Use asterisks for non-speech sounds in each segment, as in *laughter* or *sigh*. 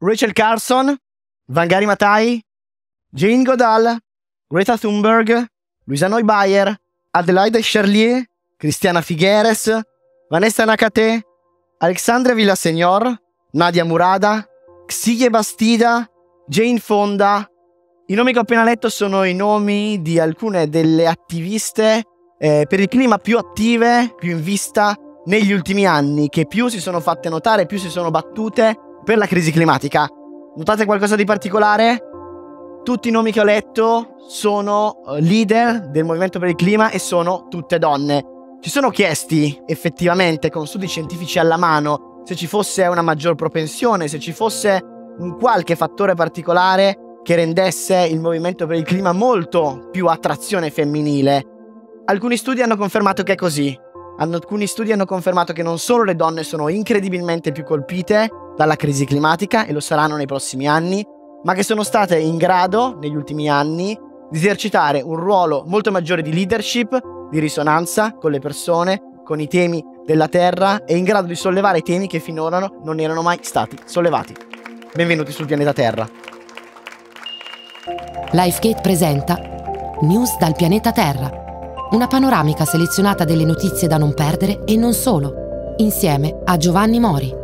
Rachel Carson, Vangari Matai, Jane Godal, Greta Thunberg, Luisa Neubayer, Adelaide Charlier, Cristiana Figueres, Vanessa Nakate, Alexandra Villaseñor, Nadia Murada, Xie Bastida, Jane Fonda. I nomi che ho appena letto sono i nomi di alcune delle attiviste eh, per il clima più attive, più in vista negli ultimi anni, che più si sono fatte notare, più si sono battute per la crisi climatica. Notate qualcosa di particolare? Tutti i nomi che ho letto sono eh, leader del movimento per il clima e sono tutte donne. Ci sono chiesti effettivamente con studi scientifici alla mano se ci fosse una maggior propensione, se ci fosse un qualche fattore particolare che rendesse il movimento per il clima molto più attrazione femminile. Alcuni studi hanno confermato che è così, Alcuni studi hanno confermato che non solo le donne sono incredibilmente più colpite dalla crisi climatica e lo saranno nei prossimi anni, ma che sono state in grado, negli ultimi anni, di esercitare un ruolo molto maggiore di leadership, di risonanza con le persone, con i temi della terra e in grado di sollevare temi che finora non erano mai stati sollevati. Benvenuti sul pianeta Terra. Lifegate presenta News dal pianeta Terra una panoramica selezionata delle notizie da non perdere e non solo, insieme a Giovanni Mori.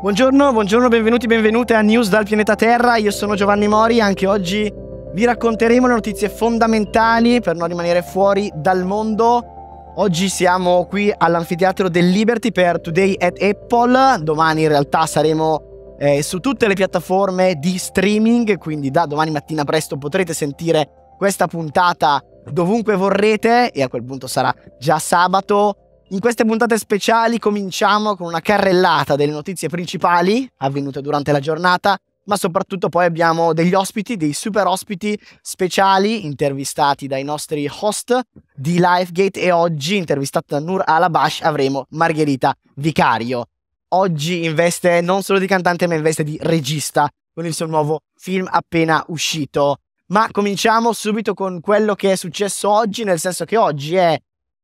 Buongiorno, buongiorno, benvenuti, benvenute a News dal pianeta Terra, io sono Giovanni Mori, anche oggi vi racconteremo le notizie fondamentali per non rimanere fuori dal mondo. Oggi siamo qui all'anfiteatro del Liberty per Today at Apple, domani in realtà saremo eh, su tutte le piattaforme di streaming, quindi da domani mattina presto potrete sentire questa puntata dovunque vorrete e a quel punto sarà già sabato. In queste puntate speciali cominciamo con una carrellata delle notizie principali avvenute durante la giornata, ma soprattutto poi abbiamo degli ospiti, dei super ospiti speciali intervistati dai nostri host di Lifegate e oggi intervistata da Nur Alabash avremo Margherita Vicario. Oggi investe non solo di cantante ma investe di regista con il suo nuovo film appena uscito. Ma cominciamo subito con quello che è successo oggi, nel senso che oggi è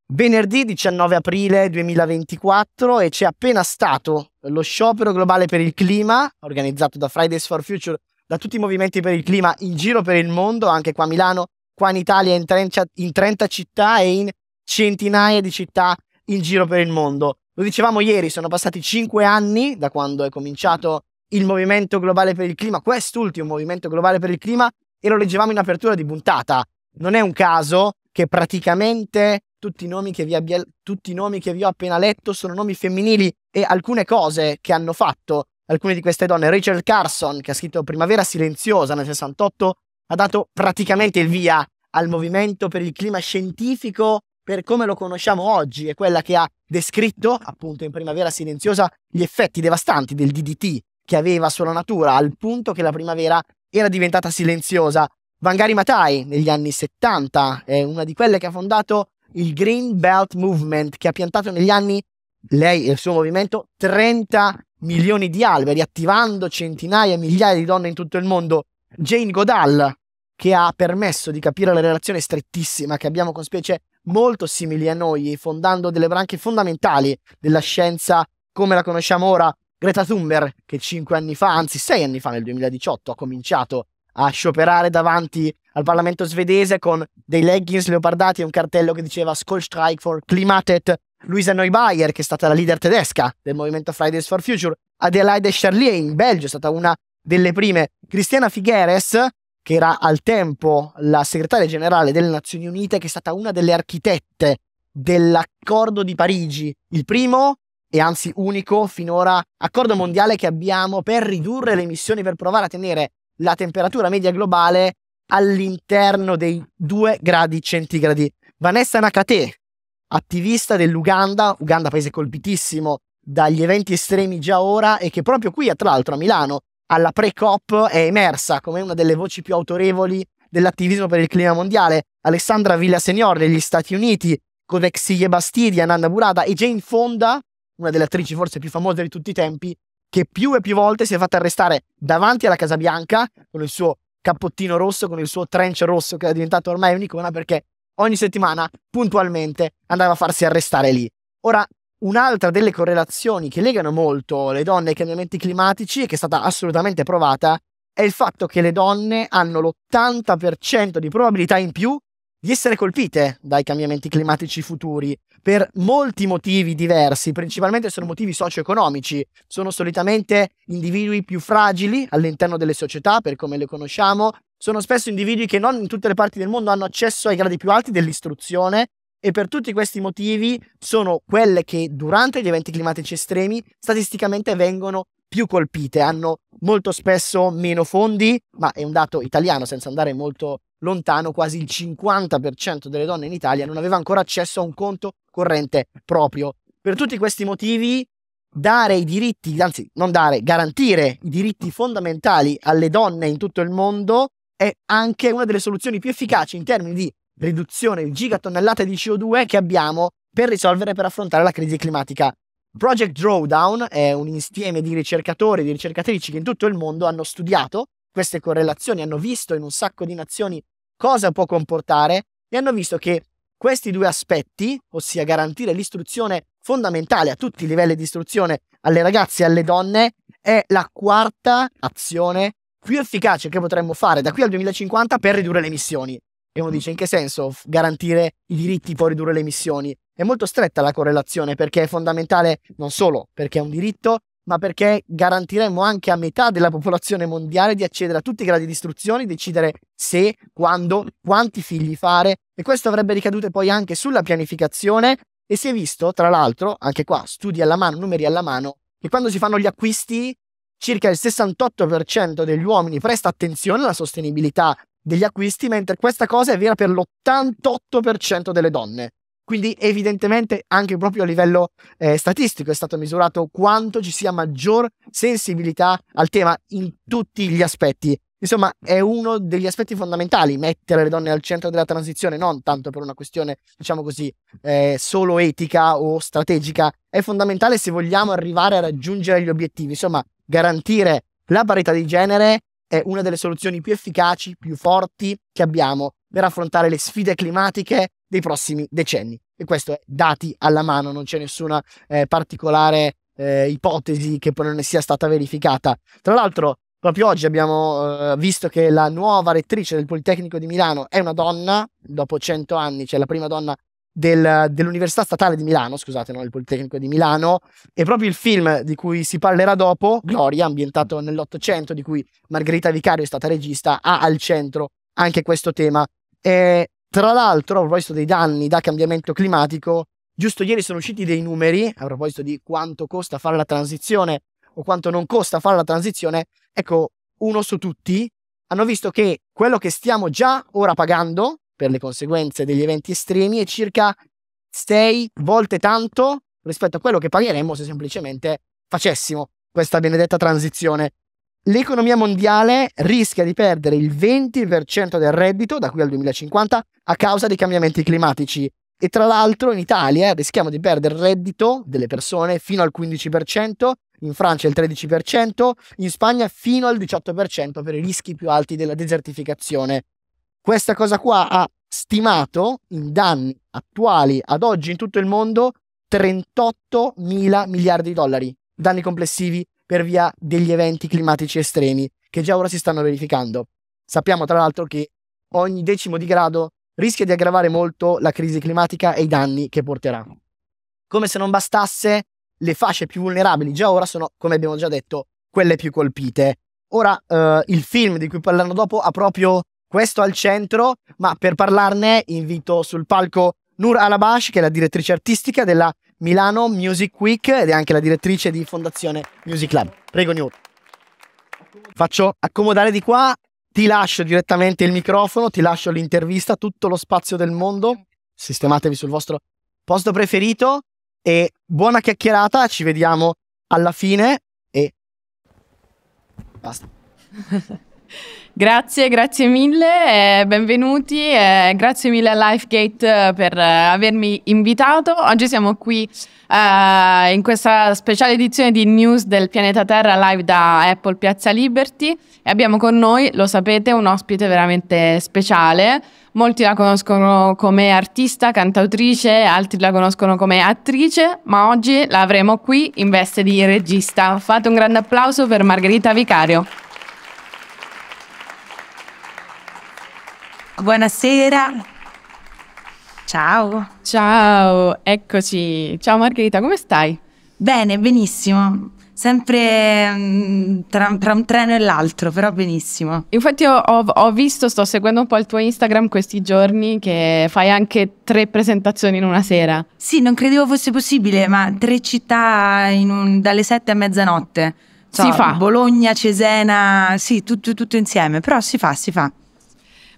venerdì 19 aprile 2024 e c'è appena stato lo sciopero globale per il clima organizzato da Fridays for Future, da tutti i movimenti per il clima in giro per il mondo, anche qua a Milano, qua in Italia, in 30, in 30 città e in centinaia di città in giro per il mondo. Lo dicevamo ieri, sono passati 5 anni da quando è cominciato il movimento globale per il clima, quest'ultimo movimento globale per il clima, e lo leggevamo in apertura di puntata. Non è un caso che praticamente tutti i, nomi che vi abbia, tutti i nomi che vi ho appena letto sono nomi femminili e alcune cose che hanno fatto alcune di queste donne. Rachel Carson, che ha scritto Primavera silenziosa nel 68, ha dato praticamente il via al movimento per il clima scientifico per come lo conosciamo oggi, è quella che ha descritto, appunto in Primavera silenziosa, gli effetti devastanti del DDT che aveva sulla natura, al punto che la primavera era diventata silenziosa. Vangari Matai negli anni 70 è una di quelle che ha fondato il Green Belt Movement che ha piantato negli anni, lei e il suo movimento, 30 milioni di alberi, attivando centinaia e migliaia di donne in tutto il mondo. Jane Goodall, che ha permesso di capire la relazione strettissima che abbiamo con specie molto simili a noi, fondando delle branche fondamentali della scienza come la conosciamo ora, Greta Thunberg, che cinque anni fa, anzi sei anni fa, nel 2018, ha cominciato a scioperare davanti al Parlamento svedese con dei leggings leopardati e un cartello che diceva Skull Strike for Klimatet. Luisa Neubayer, che è stata la leader tedesca del movimento Fridays for Future, Adelaide Charlier in Belgio, è stata una delle prime. Cristiana Figueres, che era al tempo la segretaria generale delle Nazioni Unite, che è stata una delle architette dell'accordo di Parigi, il primo e anzi unico finora accordo mondiale che abbiamo per ridurre le emissioni, per provare a tenere la temperatura media globale all'interno dei 2 gradi centigradi. Vanessa Nakate, attivista dell'Uganda, Uganda paese colpitissimo dagli eventi estremi già ora e che proprio qui, tra l'altro a Milano, alla pre-COP è emersa come una delle voci più autorevoli dell'attivismo per il clima mondiale. Alessandra Villasenior degli Stati Uniti, Codexie Bastidia, Nanda Burada e Jane Fonda, una delle attrici forse più famose di tutti i tempi, che più e più volte si è fatta arrestare davanti alla Casa Bianca con il suo cappottino rosso, con il suo trench rosso che è diventato ormai un'icona perché ogni settimana puntualmente andava a farsi arrestare lì. Ora, un'altra delle correlazioni che legano molto le donne ai cambiamenti climatici e che è stata assolutamente provata è il fatto che le donne hanno l'80% di probabilità in più di essere colpite dai cambiamenti climatici futuri per molti motivi diversi, principalmente sono motivi socio-economici, sono solitamente individui più fragili all'interno delle società per come le conosciamo, sono spesso individui che non in tutte le parti del mondo hanno accesso ai gradi più alti dell'istruzione e per tutti questi motivi sono quelle che durante gli eventi climatici estremi statisticamente vengono più colpite, hanno molto spesso meno fondi, ma è un dato italiano senza andare molto lontano, quasi il 50% delle donne in Italia non aveva ancora accesso a un conto corrente proprio. Per tutti questi motivi dare i diritti, anzi non dare, garantire i diritti fondamentali alle donne in tutto il mondo è anche una delle soluzioni più efficaci in termini di riduzione di gigatonnellate di CO2 che abbiamo per risolvere per affrontare la crisi climatica. Project Drawdown è un insieme di ricercatori e di ricercatrici che in tutto il mondo hanno studiato queste correlazioni, hanno visto in un sacco di nazioni cosa può comportare e hanno visto che questi due aspetti, ossia garantire l'istruzione fondamentale a tutti i livelli di istruzione alle ragazze e alle donne, è la quarta azione più efficace che potremmo fare da qui al 2050 per ridurre le emissioni. E uno mm. dice in che senso garantire i diritti può ridurre le emissioni? È molto stretta la correlazione perché è fondamentale non solo perché è un diritto, ma perché garantiremmo anche a metà della popolazione mondiale di accedere a tutti i gradi di istruzione, decidere se, quando, quanti figli fare e questo avrebbe ricadute poi anche sulla pianificazione e si è visto, tra l'altro, anche qua, studi alla mano, numeri alla mano, che quando si fanno gli acquisti circa il 68% degli uomini presta attenzione alla sostenibilità degli acquisti, mentre questa cosa è vera per l'88% delle donne. Quindi evidentemente anche proprio a livello eh, statistico è stato misurato quanto ci sia maggior sensibilità al tema in tutti gli aspetti. Insomma, è uno degli aspetti fondamentali mettere le donne al centro della transizione, non tanto per una questione, diciamo così, eh, solo etica o strategica, è fondamentale se vogliamo arrivare a raggiungere gli obiettivi, insomma, garantire la parità di genere è una delle soluzioni più efficaci, più forti che abbiamo per affrontare le sfide climatiche dei prossimi decenni. E questo è dati alla mano, non c'è nessuna eh, particolare eh, ipotesi che poi non sia stata verificata. Tra l'altro, proprio oggi abbiamo eh, visto che la nuova rettrice del Politecnico di Milano è una donna, dopo 100 anni c'è cioè la prima donna del, dell'Università Statale di Milano, scusate, non il Politecnico di Milano, e proprio il film di cui si parlerà dopo, Gloria, ambientato nell'Ottocento, di cui Margherita Vicario è stata regista, ha al centro anche questo tema. E, tra l'altro, a proposito dei danni da cambiamento climatico, giusto ieri sono usciti dei numeri a proposito di quanto costa fare la transizione o quanto non costa fare la transizione. Ecco, uno su tutti, hanno visto che quello che stiamo già ora pagando per le conseguenze degli eventi estremi è circa 6 volte tanto rispetto a quello che pagheremmo se semplicemente facessimo questa benedetta transizione. L'economia mondiale rischia di perdere il 20% del reddito da qui al 2050 a causa dei cambiamenti climatici e tra l'altro in Italia rischiamo di perdere il reddito delle persone fino al 15%, in Francia il 13%, in Spagna fino al 18% per i rischi più alti della desertificazione. Questa cosa qua ha stimato in danni attuali ad oggi in tutto il mondo 38 mila miliardi di dollari, danni complessivi per via degli eventi climatici estremi che già ora si stanno verificando. Sappiamo tra l'altro che ogni decimo di grado rischia di aggravare molto la crisi climatica e i danni che porterà. Come se non bastasse, le fasce più vulnerabili già ora sono, come abbiamo già detto, quelle più colpite. Ora, eh, il film di cui parlano dopo ha proprio questo al centro, ma per parlarne invito sul palco Nur Alabash, che è la direttrice artistica della Milano Music Week ed è anche la direttrice di Fondazione Music Lab. Prego Nur. Faccio accomodare di qua, ti lascio direttamente il microfono, ti lascio l'intervista, tutto lo spazio del mondo, sistematevi sul vostro posto preferito e buona chiacchierata, ci vediamo alla fine e basta. *laughs* Grazie, grazie mille, e benvenuti, eh, grazie mille a Lifegate eh, per eh, avermi invitato. Oggi siamo qui eh, in questa speciale edizione di news del pianeta Terra live da Apple Piazza Liberty e abbiamo con noi, lo sapete, un ospite veramente speciale. Molti la conoscono come artista, cantautrice, altri la conoscono come attrice, ma oggi la avremo qui in veste di regista. Fate un grande applauso per Margherita Vicario. Buonasera. Ciao. Ciao, eccoci. Ciao Margherita, come stai? Bene, benissimo. Sempre mm, tra, tra un treno e l'altro, però benissimo. Infatti ho, ho, visto, sto seguendo un po' il tuo Instagram questi giorni, che fai anche tre presentazioni in una sera. Sì, non credevo fosse possibile, ma tre città un, dalle sette a mezzanotte. So, si fa. Bologna, Cesena, sì, tutto, tutto insieme, però si fa, si fa.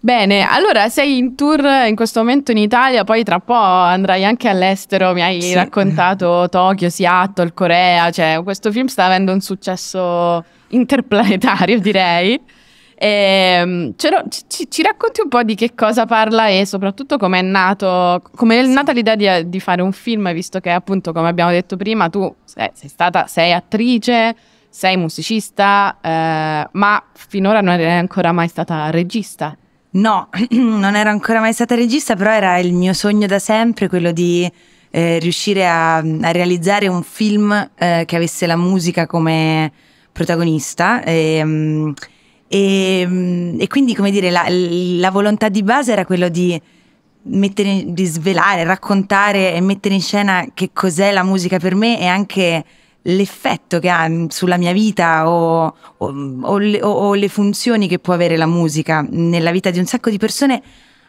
Bene, allora sei in tour in questo momento in Italia, poi tra po' andrai anche all'estero, mi hai sì. raccontato Tokyo, Seattle, Corea, cioè questo film sta avendo un successo interplanetario direi. E, ehm, cioè, ci, ci, racconti un po' di che cosa parla e soprattutto come è nato, come è nata l'idea di, di, fare un film, visto che appunto, come abbiamo detto prima, tu sei, sei, stata, sei attrice, sei musicista, eh, ma finora non eri ancora mai stata regista. No, *clears throat* non ero ancora mai stata regista, però era il mio sogno da sempre, quello di eh, riuscire a, a, realizzare un film eh, che avesse la musica come protagonista. Ehm, e, e, mm, e quindi, come dire, la, la, volontà di base era quello di, mettere, di svelare, raccontare e mettere in scena che cos'è la musica per me e anche l'effetto che ha sulla mia vita o, o, o, le, o, le, funzioni che può avere la musica nella vita di un sacco di persone,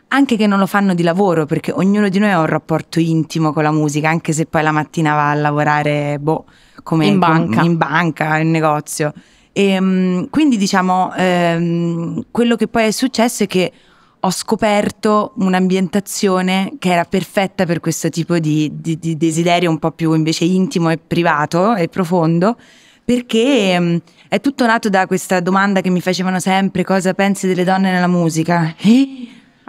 anche che non lo fanno di lavoro, perché ognuno di noi ha un rapporto intimo con la musica, anche se poi la mattina va a lavorare boh, come, in, banca. in banca, in negozio. E, ehm, quindi diciamo, ehm, quello che poi è successo è che ho scoperto un'ambientazione che era perfetta per questo tipo di, di, di desiderio un po' più invece intimo e privato e profondo perché mm, è tutto nato da questa domanda che mi facevano sempre, cosa pensi delle donne nella musica?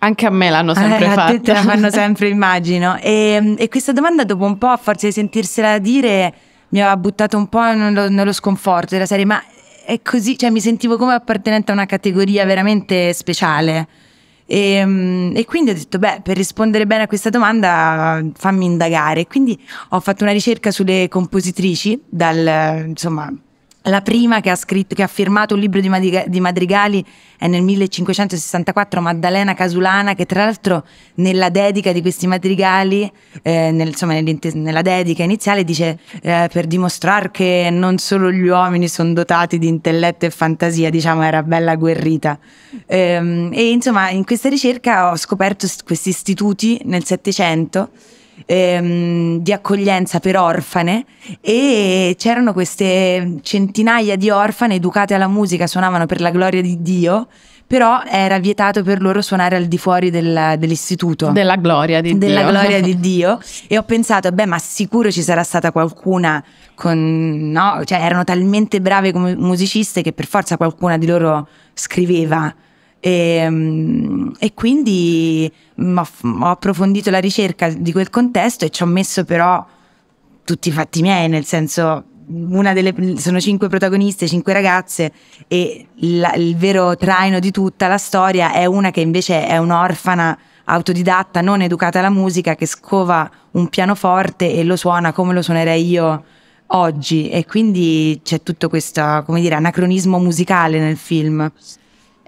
Anche a me l'hanno *laughs* sempre eh, fatta. Te la fanno *laughs* sempre, immagino. E, mm, e, questa domanda dopo un po', a forza di sentirsela dire, mi ha buttato un po' nello, nello sconforto della serie, ma è così, cioè mi sentivo come appartenente a una categoria veramente speciale. E, ehm, e, quindi ho detto, beh, per rispondere bene a questa domanda fammi indagare. Quindi ho fatto una ricerca sulle compositrici, dal, insomma, la prima che ha, scritto, che ha firmato un libro di, madrigali è nel 1564 Maddalena Casulana, che tra l'altro nella dedica di questi madrigali, eh, nel, insomma nella dedica iniziale dice eh, per dimostrare che non solo gli uomini sono dotati di intelletto e fantasia, diciamo era bella guerrita. e, ehm, e insomma in questa ricerca ho scoperto questi istituti nel Settecento ehm, di accoglienza per orfane e c'erano queste centinaia di orfane educate alla musica, suonavano per la gloria di Dio, però era vietato per loro suonare al di fuori del, dell'istituto. Della gloria di della Dio. gloria di *laughs* Dio. E ho pensato, beh, ma sicuro ci sarà stata qualcuna con... No? Cioè erano talmente brave come musiciste che per forza qualcuna di loro scriveva e, ehm, e quindi ho approfondito la ricerca di quel contesto e ci ho messo però tutti i fatti miei, nel senso delle, sono cinque protagoniste, cinque ragazze e la, il vero traino di tutta la storia è una che invece è un'orfana autodidatta, non educata alla musica, che scova un pianoforte e lo suona come lo suonerei io oggi e quindi c'è tutto questo, come dire, anacronismo musicale nel film.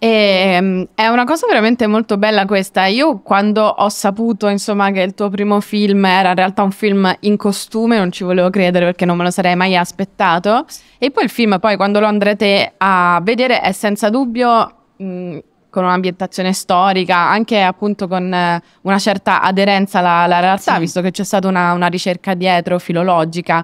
E, ehm, è una cosa veramente molto bella questa. Io quando ho saputo, insomma, che il tuo primo film era in realtà un film in costume, non ci volevo credere perché non me lo sarei mai aspettato. E poi il film, poi quando lo andrete a vedere, è senza dubbio mh, con un'ambientazione storica, anche appunto con eh, una certa aderenza alla, alla realtà, sì. visto che c'è stata una, una ricerca dietro filologica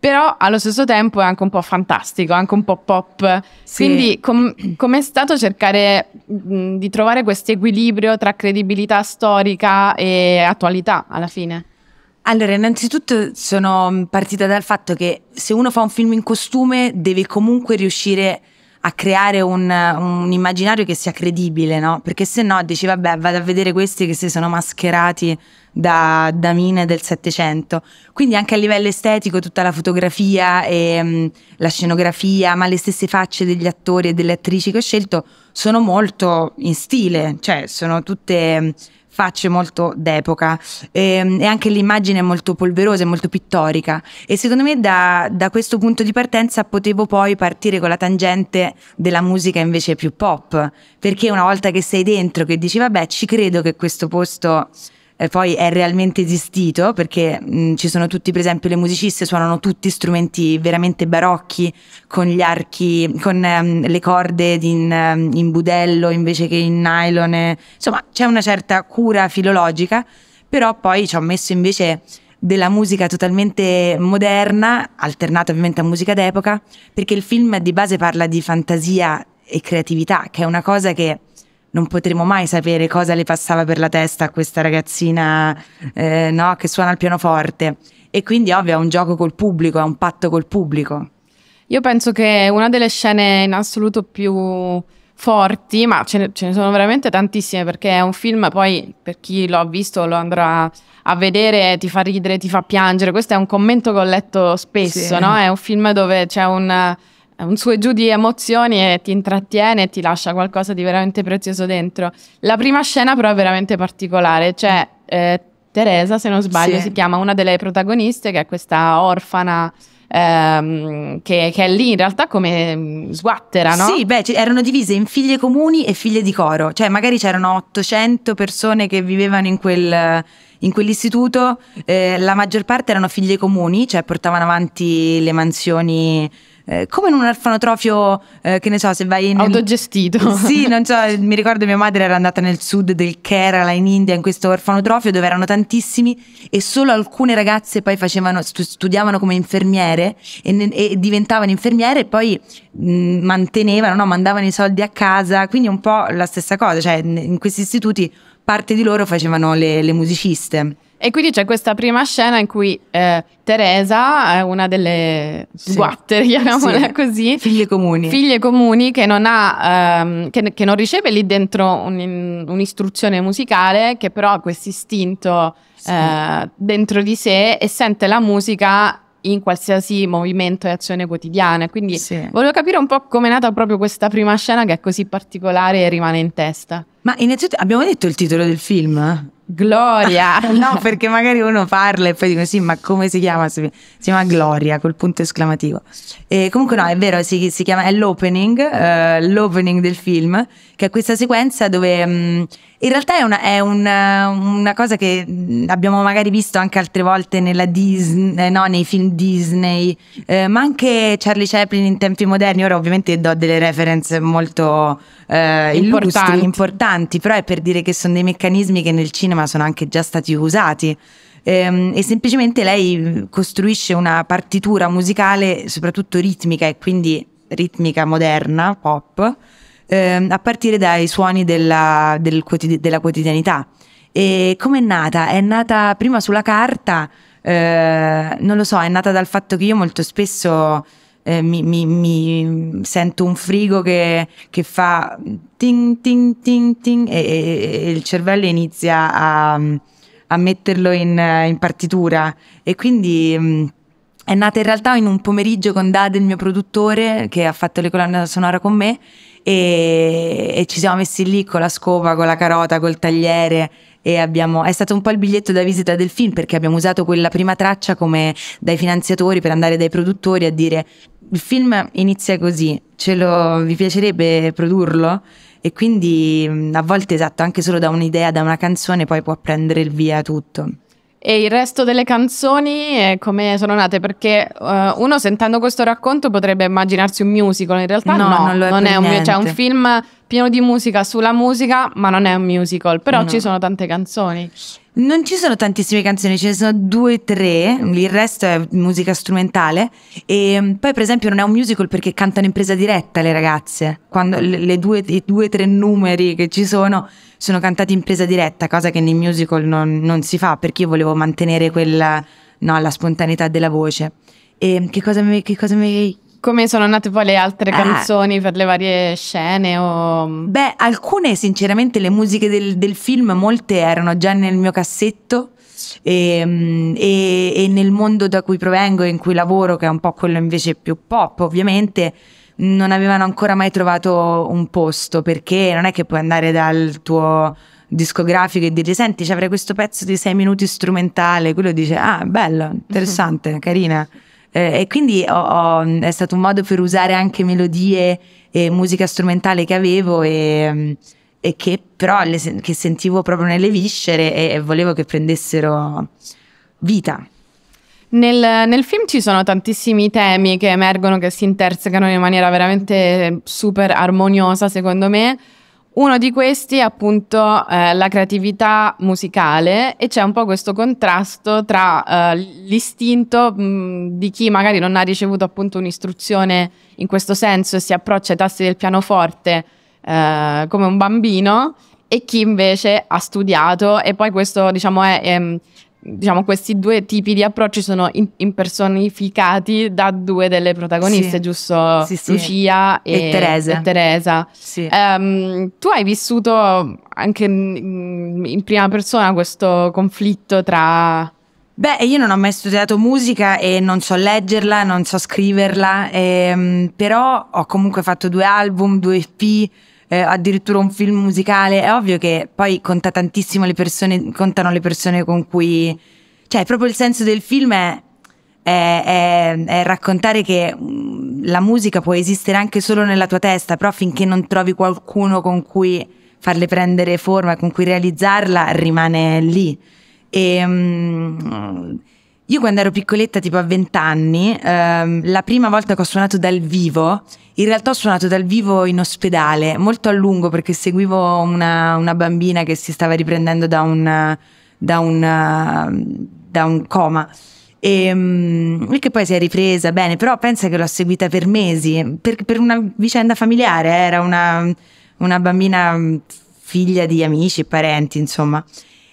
però allo stesso tempo è anche un po' fantastico, anche un po' pop. Sì. Quindi com- com'è stato cercare di trovare questo equilibrio tra credibilità storica e attualità alla fine? Allora, innanzitutto sono partita dal fatto che se uno fa un film in costume deve comunque riuscire a creare un, un, immaginario che sia credibile, no? Perché se no dici, vabbè, vado a vedere questi che si sono mascherati da, da mine del Settecento. Quindi anche a livello estetico tutta la fotografia e mh, mm, la scenografia, ma le stesse facce degli attori e delle attrici che ho scelto sono molto in stile, cioè sono tutte mm, facce molto d'epoca e, ehm, e, anche l'immagine è molto polverosa, e molto pittorica e secondo me da, da, questo punto di partenza potevo poi partire con la tangente della musica invece più pop perché una volta che sei dentro che dici vabbè ci credo che questo posto eh, poi è realmente esistito perché mh, ci sono tutti, per esempio, le musiciste suonano tutti strumenti veramente barocchi con gli archi, con ehm, le corde in, ehm, in, budello invece che in nylon. E, eh. insomma, c'è una certa cura filologica, però poi ci ho messo invece della musica totalmente moderna, alternata ovviamente a musica d'epoca, perché il film di base parla di fantasia e creatività, che è una cosa che non potremo mai sapere cosa le passava per la testa a questa ragazzina eh, no, che suona il pianoforte. E quindi, ovvio, è un gioco col pubblico, è un patto col pubblico. Io penso che una delle scene in assoluto più forti, ma ce ne, ce ne, sono veramente tantissime perché è un film, poi per chi l'ha visto lo andrà a vedere, ti fa ridere, ti fa piangere, questo è un commento che ho letto spesso, sì. no? È un film dove c'è un un su e giù di emozioni e ti intrattiene e ti lascia qualcosa di veramente prezioso dentro. La prima scena però è veramente particolare, cioè eh, Teresa, se non sbaglio, sì. si chiama una delle protagoniste, che è questa orfana Ehm, che, che, è lì in realtà come mm, sguattera, no? Sì, beh, erano divise in figlie comuni e figlie di coro, cioè magari c'erano 800 persone che vivevano in, quel, in quell'istituto, eh, la maggior parte erano figlie comuni, cioè portavano avanti le mansioni eh, come in un orfanotrofio, eh, che ne so, se vai in... Autogestito. *laughs* Sì, non so, *laughs* mi ricordo mia madre era andata nel sud del Kerala, in India, in questo orfanotrofio dove erano tantissimi e solo alcune ragazze poi facevano, studiavano come infermiere e, e diventavano infermiere e poi mh, mantenevano, no, mandavano i soldi a casa, quindi un po' la stessa cosa, cioè in, in questi istituti parte di loro facevano le, le musiciste. E quindi c'è questa prima scena in cui eh, Teresa è una delle sì. guattere, *laughs* chiamiamola sì. così. Figlie comuni. Figlie comuni che non, ha, ehm, che, che non riceve lì dentro un, un'istruzione musicale, che però ha questo istinto sì. eh, dentro di sé e sente la musica in qualsiasi movimento e azione quotidiana. Quindi sì. volevo capire un po' come è nata proprio questa prima scena che è così particolare e rimane in testa. Ma innanzitutto abbiamo detto il titolo del film? Gloria, *laughs* no, perché magari uno parla e poi dico sì, ma come si chiama? Si, chiama Gloria col punto esclamativo. E comunque no, è vero, si, si chiama, è l'opening, uh, l'opening del film, che è questa sequenza dove mh, mm, in realtà è, una, è una, una, cosa che abbiamo magari visto anche altre volte Disney, eh, no, nei film Disney, eh, ma anche Charlie Chaplin in tempi moderni. Ora ovviamente do delle reference molto eh, importanti. Illustri, importanti, però è per dire che sono dei meccanismi che nel cinema sono anche già stati usati ehm, e semplicemente lei costruisce una partitura musicale soprattutto ritmica e quindi ritmica moderna, pop, eh, a partire dai suoni della, del quotidi- della quotidianità. E com'è nata? È nata prima sulla carta, eh, non lo so, è nata dal fatto che io molto spesso eh, mi, mi, mi, sento un frigo che, che fa ting ting ting ting e, e, e il cervello inizia a, a metterlo in, in, partitura e quindi mm, è nata in realtà in un pomeriggio con Dade, il mio produttore, che ha fatto le colonne sonora con me e, e, ci siamo messi lì con la scopa, con la carota, col tagliere e abbiamo, è stato un po' il biglietto da visita del film perché abbiamo usato quella prima traccia come dai finanziatori per andare dai produttori a dire il film inizia così, ce lo, vi piacerebbe produrlo? E quindi a volte esatto, anche solo da un'idea, da una canzone poi può prendere il via tutto. E il resto delle canzoni eh, come sono nate? Perché uh, uno sentendo questo racconto potrebbe immaginarsi un musical, in realtà no, no non, è, non è, un musical, cioè un film pieno di musica sulla musica, ma non è un musical, però no. ci sono tante canzoni. Non ci sono tantissime canzoni, ce ne sono due o tre, il resto è musica strumentale e mm, poi per esempio non è un musical perché cantano in presa diretta le ragazze, quando le i due o tre numeri che ci sono sono cantati in presa diretta, cosa che nei musical non, non si fa perché io volevo mantenere quella, no, la spontaneità della voce. E che cosa mi... Che cosa mi... Come sono nate poi le altre ah. canzoni ah. per le varie scene? O... Beh, alcune sinceramente le musiche del, del film, molte erano già nel mio cassetto. E, ehm, e, e, nel mondo da cui provengo e in cui lavoro, che è un po' quello invece più pop, ovviamente non avevano ancora mai trovato un posto perché non è che puoi andare dal tuo discografico e dire senti ci avrei questo pezzo di sei minuti strumentale quello dice ah bello interessante uh-huh. carina eh, e quindi ho, ho, è stato un modo per usare anche melodie e musica strumentale che avevo e, mm, e che però le, che sentivo proprio nelle viscere e, e volevo che prendessero vita nel, nel, film ci sono tantissimi temi che emergono, che si intersecano in maniera veramente super armoniosa, secondo me. Uno di questi è appunto eh, la creatività musicale e c'è un po' questo contrasto tra eh, l'istinto mh, mm, di chi magari non ha ricevuto appunto un'istruzione in questo senso e si approccia ai tasti del pianoforte eh, come un bambino e chi invece ha studiato e poi questo diciamo è, è ehm, diciamo, questi due tipi di approcci sono in- impersonificati da due delle protagoniste, sì. giusto? Sì, sì. Lucia e, e Teresa. E Teresa. Um, tu hai vissuto anche in, in prima persona questo conflitto tra... Beh, io non ho mai studiato musica e non so leggerla, non so scriverla, ehm, però ho comunque fatto due album, due EP, eh, addirittura un film musicale, è ovvio che poi conta tantissimo le persone, contano le persone con cui... Cioè, proprio il senso del film è, è, è, è raccontare che mm, la musica può esistere anche solo nella tua testa, però finché non trovi qualcuno con cui farle prendere forma, con cui realizzarla, rimane lì. E, um, io quando ero piccoletta, tipo a 20 anni, ehm, la prima volta che ho suonato dal vivo, in realtà ho suonato dal vivo in ospedale, molto a lungo perché seguivo una, una bambina che si stava riprendendo da un, da un, da un coma. E, ehm, e, che poi si è ripresa bene, però pensa che l'ho seguita per mesi, per, per una vicenda familiare, eh, era una, una bambina figlia di amici e parenti, insomma.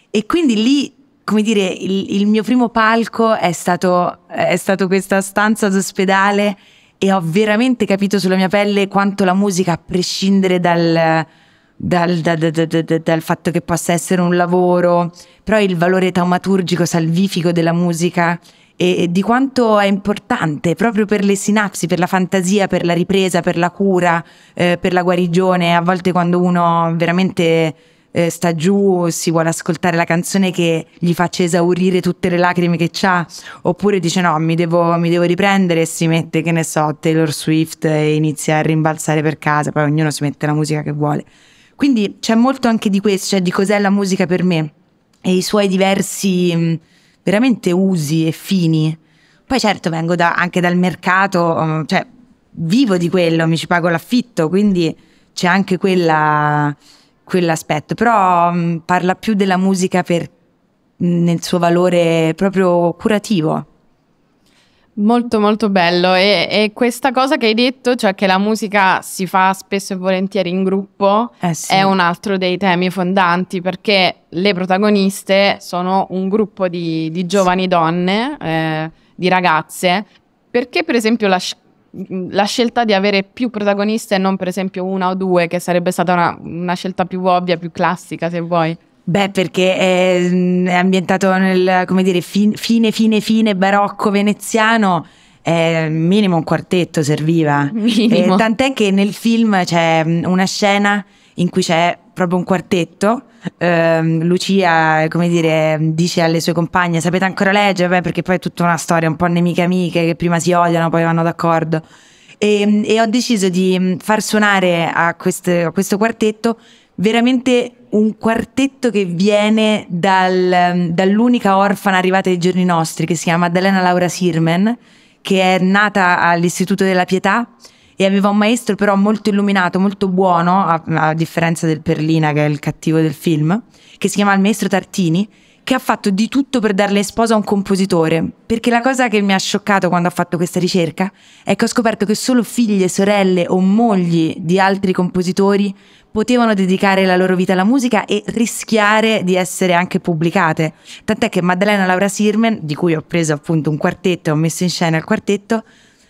E quindi lì come dire, il, il mio primo palco è stato, è stato questa stanza d'ospedale e ho veramente capito sulla mia pelle quanto la musica, a prescindere dal, dal, dal, dal, fatto che possa essere un lavoro, però il valore taumaturgico, salvifico della musica e, e di quanto è importante proprio per le sinapsi, per la fantasia, per la ripresa, per la cura, eh, per la guarigione, a volte quando uno veramente eh, sta giù si vuole ascoltare la canzone che gli faccia esaurire tutte le lacrime che ha, oppure dice no, mi devo, mi devo, riprendere e si mette, che ne so, Taylor Swift e inizia a rimbalzare per casa, poi ognuno si mette la musica che vuole. Quindi c'è molto anche di questo, cioè di cos'è la musica per me e i suoi diversi mm, veramente usi e fini. Poi certo vengo da, anche dal mercato, mm, cioè vivo di quello, mi ci pago l'affitto, quindi c'è anche quella quell'aspetto, però mh, mm, parla più della musica per, mm, nel suo valore proprio curativo. Molto molto bello e, e, questa cosa che hai detto, cioè che la musica si fa spesso e volentieri in gruppo, eh sì. è un altro dei temi fondanti perché le protagoniste sono un gruppo di, di giovani donne, eh, di ragazze, perché per esempio la, Mm, la scelta di avere più protagoniste e non per esempio una o due, che sarebbe stata una, una scelta più ovvia, più classica se vuoi? Beh, perché è, mm, è ambientato nel, come dire, fin, fine, fine, fine barocco veneziano. Eh, minimo un quartetto serviva. *laughs* Minimo. Eh, tant'è che nel film c'è una scena in cui c'è proprio un quartetto. Eh, Lucia, come dire, dice alle sue compagne: Sapete ancora leggere? Beh, perché poi è tutta una storia, un po' nemiche amiche che prima si odiano, poi vanno d'accordo. E, e, ho deciso di mm, far suonare a, queste, a, questo quartetto veramente un quartetto che viene dal, mm, dall'unica orfana arrivata ai giorni nostri, che si chiama Maddalena Laura Sirmen, che è nata all'Istituto della Pietà e aveva un maestro però molto illuminato, molto buono, a, a differenza del Perlina che è il cattivo del film, che si chiama il maestro Tartini, che ha fatto di tutto per darle sposa a un compositore, perché la cosa che mi ha scioccato quando ho fatto questa ricerca è che ho scoperto che solo figlie, sorelle o mogli di altri compositori potevano dedicare la loro vita alla musica e rischiare di essere anche pubblicate. Tant'è che Maddalena Laura Sirmen, di cui ho preso appunto un quartetto e ho messo in scena il quartetto,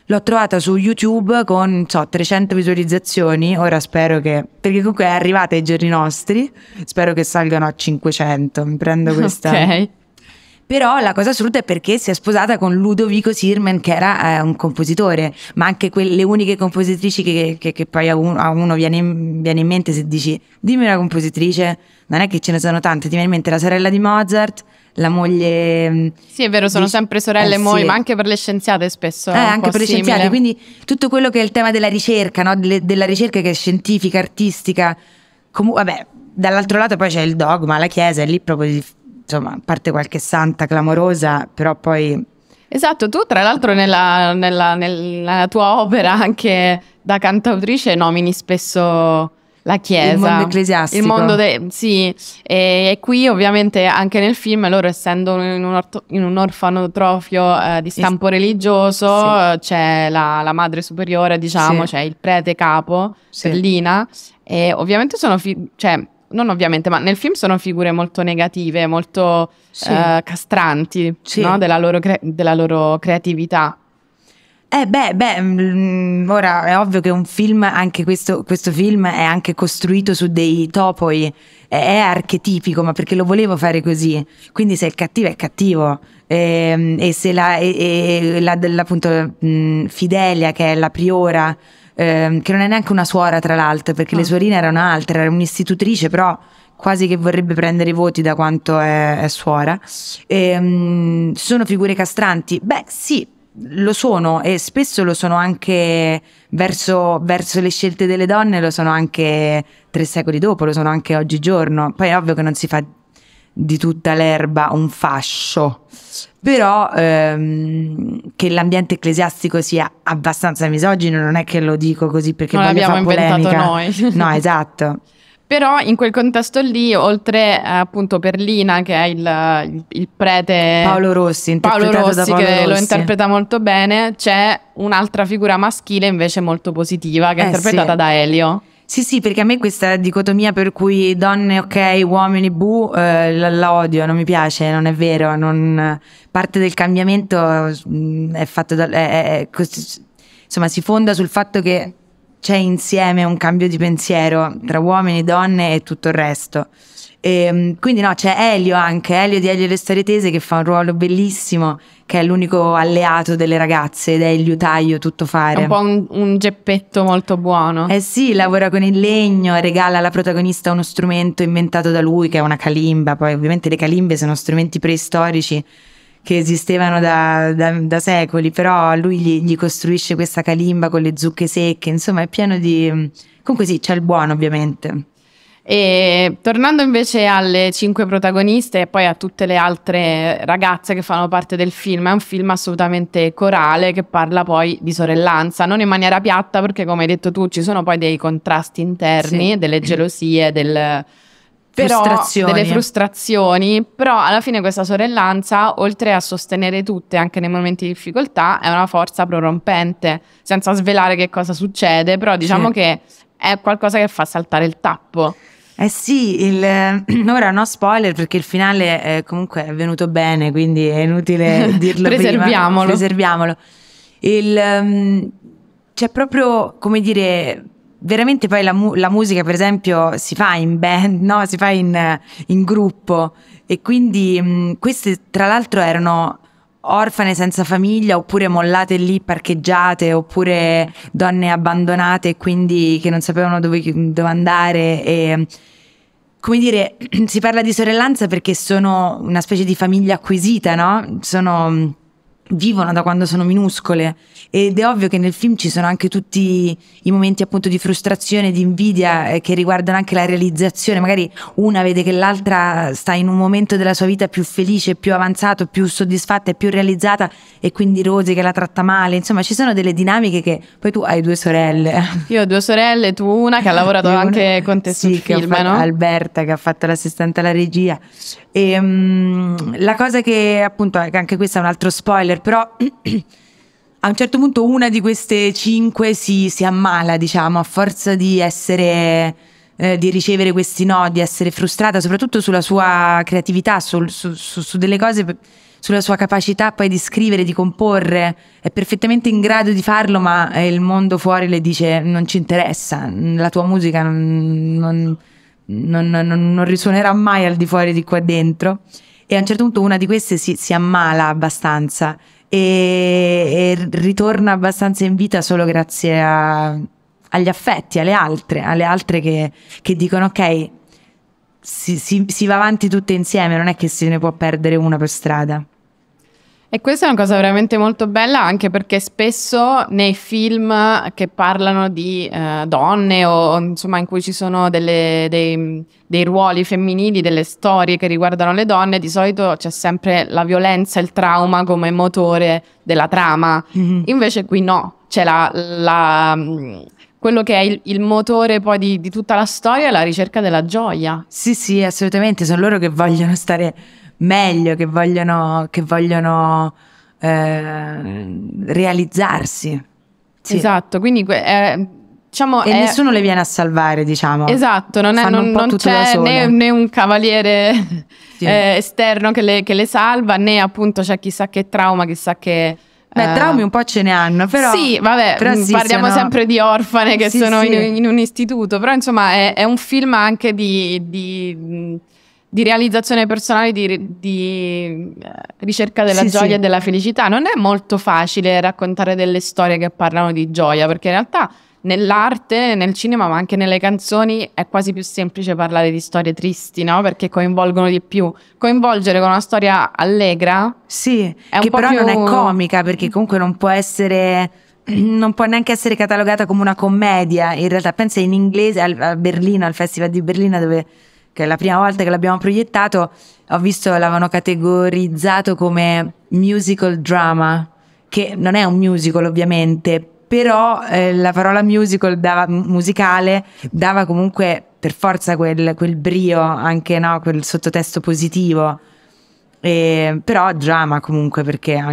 L'ho trovata su YouTube con so, 300 visualizzazioni, ora spero che... perché comunque è arrivata ai giorni nostri, spero che salgano a 500, mi prendo *laughs* questa... Ok. Però la cosa assoluta è perché si è sposata con Ludovico Sirman, che era eh, un compositore, ma anche quelle uniche compositrici che, che, che poi a uno, a uno viene, in, viene, in, mente se dici dimmi una compositrice, non è che ce ne sono tante, ti viene in mente la sorella di Mozart, la moglie... Mm, sì, è vero, sono di, sempre sorelle e eh, mogli, sì. ma anche per le scienziate spesso. Eh, anche per le scienziate, quindi tutto quello che è il tema della ricerca, no? De, della ricerca che è scientifica, artistica, comunque, vabbè, dall'altro lato poi c'è il dogma, la chiesa, e lì proprio, insomma, parte qualche santa clamorosa, però poi... Esatto, tu tra l'altro nella, nella, nella tua opera anche da cantautrice nomini spesso la Chiesa. Il mondo ecclesiastico. Il mondo de- sì, e, e, qui ovviamente anche nel film loro essendo in un, orto- in un orfanotrofio eh, di stampo es- religioso sì. c'è la, la, madre superiore, diciamo, sì. c'è il prete capo, sì. e ovviamente sono... Fi- cioè, non ovviamente, ma nel film sono figure molto negative, molto sì. uh, castranti sì. no? della, loro cre- della, loro creatività. Eh beh, beh, mm, mm, ora è ovvio che un film, anche questo, questo film è anche costruito su dei topoi, è, è, archetipico, ma perché lo volevo fare così. Quindi se è cattivo è cattivo. E, ehm, e se la, e, la, la appunto, mh, mm, Fidelia, che è la priora, ehm, che non è neanche una suora tra l'altro, perché oh. le ah. suorine erano altre, era un'istitutrice, però quasi che vorrebbe prendere i voti da quanto è, è suora. E, ehm, mh, sono figure castranti? Beh sì, lo sono e spesso lo sono anche verso, verso, le scelte delle donne, lo sono anche tre secoli dopo, lo sono anche oggigiorno. Poi è ovvio che non si fa di tutta l'erba un fascio, però ehm, che l'ambiente ecclesiastico sia abbastanza misogino non è che lo dico così perché non l'abbiamo inventato polemica. noi. no, esatto. *laughs* Però in quel contesto lì, oltre eh, appunto per Lina, che è il, il, il prete Paolo Rossi, Paolo Rossi Paolo che Rossi. lo interpreta molto bene, c'è un'altra figura maschile invece molto positiva, che eh, è interpretata sì. da Elio. Sì, sì, perché a me questa dicotomia per cui donne ok, uomini bu, eh, la, la, non mi piace, non è vero, non, parte del cambiamento mm, è fatto da... È, è, è, insomma, si fonda sul fatto che c'è insieme un cambio di pensiero tra uomini, donne e tutto il resto. E, ehm, quindi no, c'è Elio anche, Elio di Elio e le storie tese che fa un ruolo bellissimo, che è l'unico alleato delle ragazze ed è il liutaio tutto fare. È un po' un, un, geppetto molto buono. Eh sì, lavora con il legno, regala alla protagonista uno strumento inventato da lui che è una calimba, poi ovviamente le calimbe sono strumenti preistorici che esistevano da, da, da secoli, però lui gli, gli, costruisce questa calimba con le zucche secche, insomma è pieno di... Comunque sì, c'è il buono ovviamente. E tornando invece alle cinque protagoniste e poi a tutte le altre ragazze che fanno parte del film, è un film assolutamente corale che parla poi di sorellanza, non in maniera piatta perché come hai detto tu ci sono poi dei contrasti interni, sì. delle gelosie, del però, frustrazioni. delle frustrazioni, però alla fine questa sorellanza, oltre a sostenere tutte anche nei momenti di difficoltà, è una forza prorompente, senza svelare che cosa succede, però diciamo sì. che è qualcosa che fa saltare il tappo. Eh sì, il, *clears throat* ora no spoiler perché il finale è, comunque è venuto bene, quindi è inutile *laughs* dirlo preserviamolo. Prima, preserviamolo. Il, ehm, c'è proprio, come dire, veramente poi la, mu- la, musica, per esempio, si fa in band, *laughs* no? si fa in, in gruppo. E quindi mh, mm, queste, tra l'altro, erano orfane senza famiglia oppure mollate lì parcheggiate oppure donne abbandonate e quindi che non sapevano dove, dove andare e, come dire, *clears throat* si parla di sorellanza perché sono una specie di famiglia acquisita, no? Sono mm, vivono da quando sono minuscole ed è ovvio che nel film ci sono anche tutti i momenti appunto di frustrazione, di invidia eh, che riguardano anche la realizzazione, magari una vede che l'altra sta in un momento della sua vita più felice, più avanzato, più soddisfatta e più realizzata e quindi Rosy che la tratta male, insomma ci sono delle dinamiche che poi tu hai due sorelle. *laughs* Io ho due sorelle, tu una che ha lavorato *laughs* una, anche con te sì, sul film, fatto, no? Alberta che ha fatto l'assistente alla regia. E, um, la cosa che appunto anche questo è un altro spoiler spoiler, però *clears throat* a un certo punto una di queste cinque si, si ammala, diciamo, a forza di essere... Eh, di ricevere questi no, di essere frustrata, soprattutto sulla sua creatività, sul, su, su, su delle cose sulla sua capacità poi di scrivere, di comporre, è perfettamente in grado di farlo, ma eh, il mondo fuori le dice non ci interessa, la tua musica non, non, non, non risuonerà mai al di fuori di qua dentro e a un certo punto una di queste si, si ammala abbastanza e, e, ritorna abbastanza in vita solo grazie a, agli affetti, alle altre, alle altre che, che dicono ok, si, si, si va avanti tutte insieme, non è che se ne può perdere una per strada. E questa è una cosa veramente molto bella anche perché spesso nei film che parlano di eh, donne o insomma in cui ci sono delle, dei, dei, ruoli femminili, delle storie che riguardano le donne, di solito c'è sempre la violenza, il trauma come motore della trama. Mm-hmm. Invece qui no, c'è la, la quello che è il, il motore poi di, di, tutta la storia è la ricerca della gioia. Sì, sì, assolutamente, sono loro che vogliono stare meglio, che vogliono, che vogliono mm. eh, realizzarsi. Sì. Esatto, quindi eh, diciamo e è... nessuno le viene a salvare, diciamo. Esatto, non, è, non, non c'è né, né, un cavaliere sì. eh, esterno che le, che le, salva, né appunto c'è chissà che trauma, chissà che... Beh, eh, traumi un po' ce ne hanno, però. Sì, vabbè, però mm, sì, parliamo sono... sempre di orfane che sì, sono sì. In, in, un istituto, però insomma è, è un film anche di, di mm, di realizzazione personale, di, di eh, ricerca della sì, gioia sì. e della felicità. Non è molto facile raccontare delle storie che parlano di gioia, perché in realtà nell'arte, nel cinema, ma anche nelle canzoni è quasi più semplice parlare di storie tristi, no? Perché coinvolgono di più. Coinvolgere con una storia allegra. Sì, che però più... non è comica, perché comunque non può essere *clears throat* non può neanche essere catalogata come una commedia. In realtà, pensa in inglese a Berlino, al Festival di Berlino, dove che la prima volta che l'abbiamo proiettato ho visto l'avevano categorizzato come musical drama, che non è un musical ovviamente, però eh, la parola musical dava, musicale dava comunque per forza quel, quel brio, anche no? quel sottotesto positivo. E, però drama comunque perché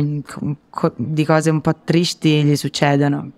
di cose un po' tristi gli succedono.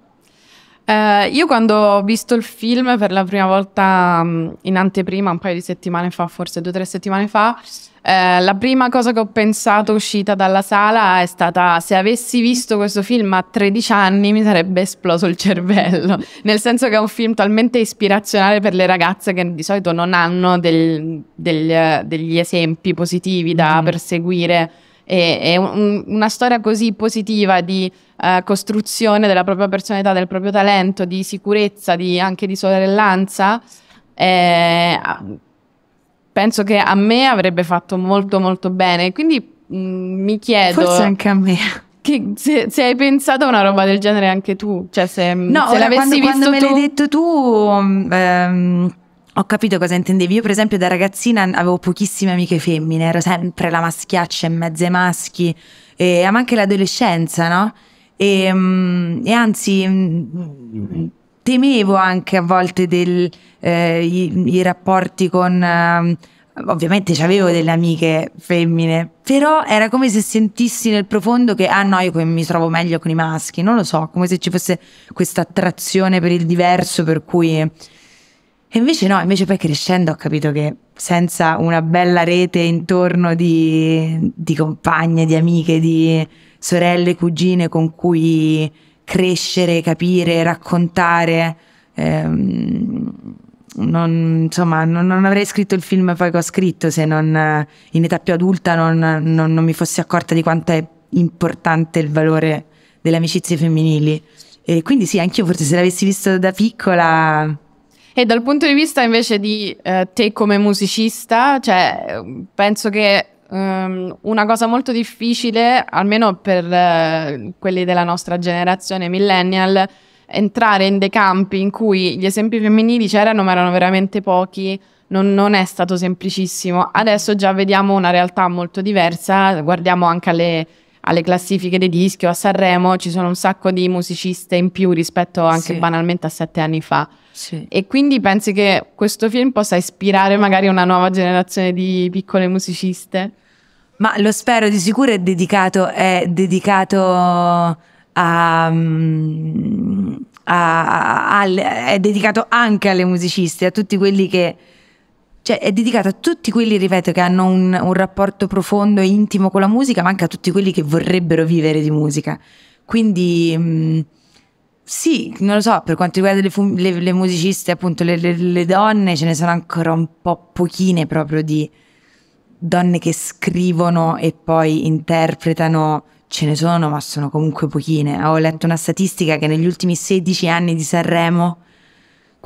Eh, io quando ho visto il film per la prima volta mm, in anteprima, un paio di settimane fa, forse due o tre settimane fa, eh, la prima cosa che ho pensato uscita dalla sala è stata se avessi visto questo film a 13 anni mi sarebbe esploso il cervello, nel senso che è un film talmente ispirazionale per le ragazze che di solito non hanno del, del, eh, degli esempi positivi da mm. perseguire e, è un, una storia così positiva di uh, costruzione della propria personalità, del proprio talento, di sicurezza, di, anche di sorellanza. Eh, penso che a me avrebbe fatto molto molto bene. Quindi mh, mm, mi chiedo... Forse anche a me. Se, se, hai pensato a una roba del genere anche tu, cioè se, no, se l'avessi quando, visto quando me tu... l'hai detto tu... Mm, ehm ho capito cosa intendevi. Io, per esempio, da ragazzina avevo pochissime amiche femmine, ero sempre la maschiaccia in mezzo ai maschi, e amo anche l'adolescenza, no? E, ehm, e, anzi, temevo anche a volte del, eh, i, i, rapporti con. Eh, ovviamente avevo delle amiche femmine, però era come se sentissi nel profondo che ah no, io mi trovo meglio con i maschi, non lo so, come se ci fosse questa attrazione per il diverso per cui e invece no, invece poi crescendo ho capito che senza una bella rete intorno di, di compagne, di amiche, di sorelle, cugine con cui crescere, capire, raccontare, ehm, non, insomma, non, non, avrei scritto il film poi che ho scritto se non, in età più adulta non, non mi fossi accorta di quanto è importante il valore delle amicizie femminili. E quindi sì, anch'io forse se l'avessi visto da piccola e dal punto di vista invece di eh, te come musicista, cioè, penso che um, una cosa molto difficile, almeno per uh, quelli della nostra generazione millennial, entrare in dei campi in cui gli esempi femminili c'erano ma erano veramente pochi, non, non, è stato semplicissimo. Adesso già vediamo una realtà molto diversa, guardiamo anche alle alle classifiche dei dischi o a Sanremo ci sono un sacco di musiciste in più rispetto anche sì. banalmente a sette anni fa. Sì. E quindi pensi che questo film possa ispirare magari una nuova generazione di piccole musiciste? Ma lo spero, di sicuro è dedicato, è dedicato a, mm, a, a, è dedicato anche alle musiciste, a tutti quelli che cioè è dedicata a tutti quelli, ripeto, che hanno un, un rapporto profondo e intimo con la musica, ma anche a tutti quelli che vorrebbero vivere di musica. Quindi... Mh, mm, sì, non lo so, per quanto riguarda le, fum- le, le musiciste, appunto, le, le, donne, ce ne sono ancora un po' pochine proprio di donne che scrivono e poi interpretano, ce ne sono, ma sono comunque pochine. Ho letto una statistica che negli ultimi 16 anni di Sanremo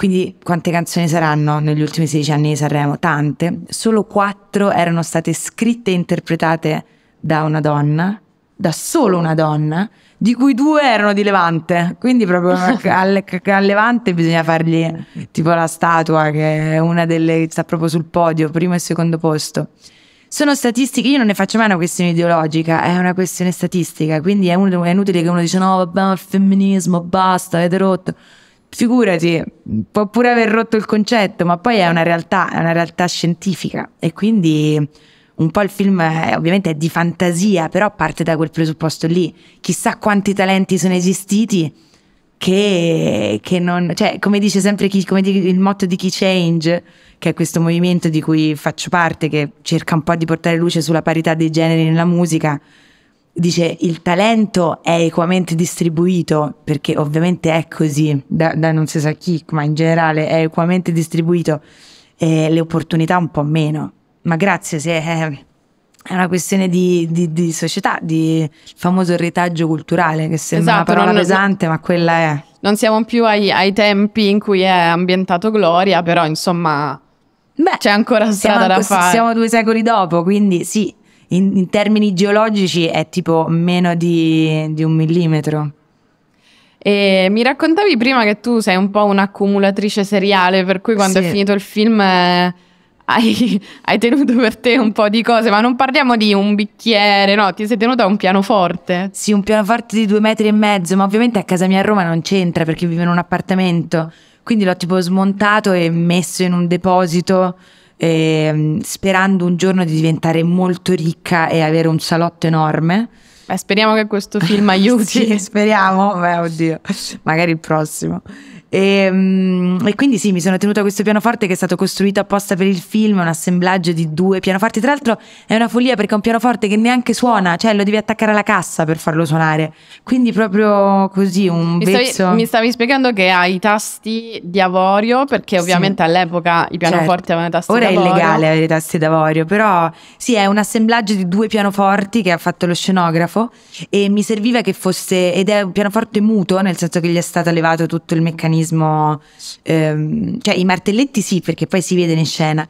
quindi quante canzoni saranno negli ultimi 16 anni di Sanremo? Tante. Solo quattro erano state scritte e interpretate da una donna, da solo una donna, di cui due erano di Levante. Quindi proprio a, *laughs* al Levante bisogna fargli tipo la statua che è una delle che sta proprio sul podio, primo e secondo posto. Sono statistiche, io non ne faccio mai una questione ideologica, è una questione statistica, quindi è, un, è inutile che uno dice no, vabbè, il femminismo, basta, avete rotto figurati, può pure aver rotto il concetto, ma poi è una realtà, è una realtà scientifica e quindi un po' il film è, ovviamente è di fantasia, però parte da quel presupposto lì. Chissà quanti talenti sono esistiti che, che non... Cioè, come dice sempre chi, come dice il motto di Key Change, che è questo movimento di cui faccio parte, che cerca un po' di portare luce sulla parità dei generi nella musica, dice il talento è equamente distribuito, perché ovviamente è così, da, da non si sa chi, ma in generale è equamente distribuito, eh, le opportunità un po' meno. Ma grazie se è, è una questione di, di, di, società, di famoso retaggio culturale, che sembra esatto, una parola non, pesante, ma quella è. Non siamo più ai, ai tempi in cui è ambientato Gloria, però insomma... Beh, c'è ancora strada anche, da fare. Siamo due secoli dopo, quindi sì, in, in termini geologici è tipo meno di, di un millimetro. E mi raccontavi prima che tu sei un po' un'accumulatrice seriale, per cui quando sì. è finito il film eh, hai, *laughs* hai, tenuto per te un po' di cose, ma non parliamo di un bicchiere, no, ti sei tenuta un pianoforte. Sì, un pianoforte di due metri e mezzo, ma ovviamente a casa mia a Roma non c'entra perché vivo in un appartamento, quindi l'ho tipo smontato e messo in un deposito ehm, sperando un giorno di diventare molto ricca e avere un salotto enorme Beh, speriamo che questo film *laughs* aiuti. sì, speriamo, beh, oddio, magari il prossimo. E, ehm, e, quindi sì, mi sono tenuta questo pianoforte che è stato costruito apposta per il film, un assemblaggio di due pianoforti. Tra l'altro è una follia perché è un pianoforte che neanche suona, cioè lo devi attaccare alla cassa per farlo suonare. Quindi proprio così, un mi stavi, vezzo. mi stavi spiegando che ha i tasti di avorio perché ovviamente sì. all'epoca i certo. pianoforti certo. avevano tasti Ora d'avorio. Ora è illegale avere i tasti d'avorio, però sì, è un assemblaggio di due pianoforti che ha fatto lo scenografo tempo e mi serviva che fosse, ed è un pianoforte muto, nel senso che gli è stato levato tutto il meccanismo, ehm, cioè i martelletti sì, perché poi si vede in scena,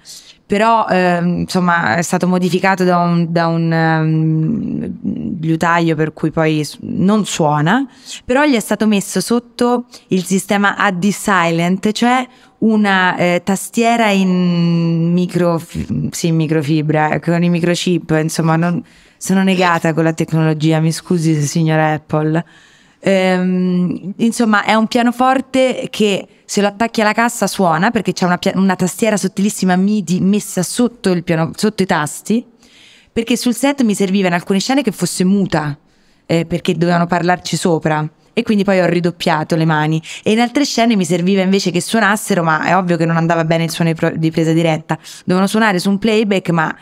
però ehm, insomma è stato modificato da un, da un um, liutaio per cui poi non suona, però gli è stato messo sotto il sistema AD Silent, cioè una eh, tastiera in micro, sì, microfibra, eh, con i microchip, insomma non sono negata con la tecnologia, mi scusi signora Apple. Ehm, insomma, è un pianoforte che se lo attacchi alla cassa suona perché c'è una, una tastiera sottilissima MIDI messa sotto, piano, sotto, i tasti. Perché sul set mi serviva in alcune scene che fosse muta eh, perché dovevano parlarci sopra e quindi poi ho ridoppiato le mani e in altre scene mi serviva invece che suonassero ma è ovvio che non andava bene il suono di presa diretta dovevano suonare su un playback ma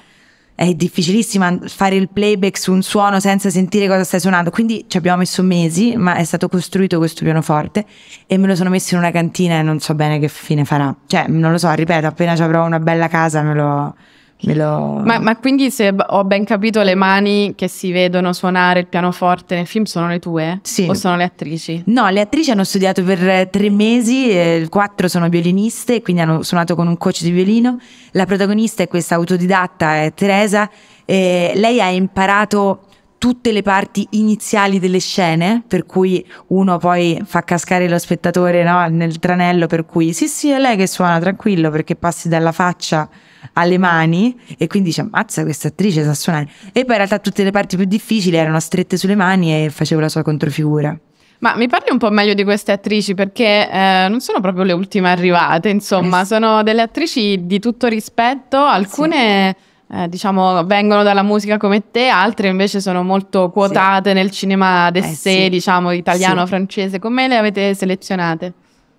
è difficilissima fare il playback su un suono senza sentire cosa stai suonando, quindi ci abbiamo messo mesi, ma è stato costruito questo pianoforte e me lo sono messo in una cantina e non so bene che fine farà. Cioè, non lo so, ripeto, appena ci avrò una bella casa me lo lo... Ma, ma, quindi se ho ben capito le mani che si vedono suonare il pianoforte nel film sono le tue? Sì. O sono le attrici? No, le attrici hanno studiato per eh, tre mesi, eh, quattro sono violiniste, quindi hanno suonato con un coach di violino. La protagonista è questa autodidatta, è Teresa. Eh, lei ha imparato tutte le parti iniziali delle scene, per cui uno poi fa cascare lo spettatore no, nel tranello, per cui sì sì è lei che suona tranquillo perché passi dalla faccia alle mani e quindi dice ammazza questa attrice sa suonare e poi in realtà tutte le parti più difficili erano strette sulle mani e facevo la sua controfigura. Ma mi parli un po' meglio di queste attrici perché eh, non sono proprio le ultime arrivate, insomma, eh sì. sono delle attrici di tutto rispetto, alcune... Sì eh, diciamo, vengono dalla musica come te, altre invece sono molto quotate sì. nel cinema d'essere, eh, sì. diciamo, italiano-francese. Come le avete selezionate?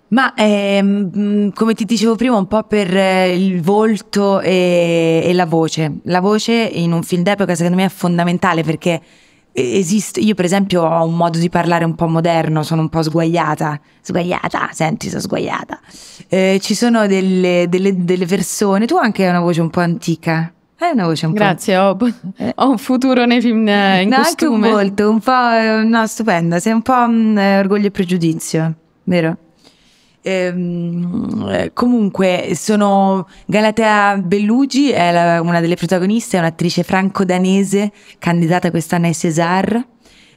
Ma ehm, mm, come ti dicevo prima, un po' per eh, il volto e, e, la voce. La voce in un film d'epoca secondo me è fondamentale perché esiste, io per esempio ho un modo di parlare un po' moderno, sono un po' sguagliata, sguagliata, senti, sono sguagliata. Eh, ci sono delle, delle, delle persone, tu anche hai una voce un po' antica. Hai eh, una voce un Grazie, po'... Grazie, ho, eh. ho, un futuro nei film eh, in no, costume. Anche un volto, un po'... No, stupenda, sei un po' mh, mm, orgoglio e pregiudizio, vero? Ehm, comunque sono Galatea Bellugi è la, una delle protagoniste, è un'attrice franco-danese candidata quest'anno ai César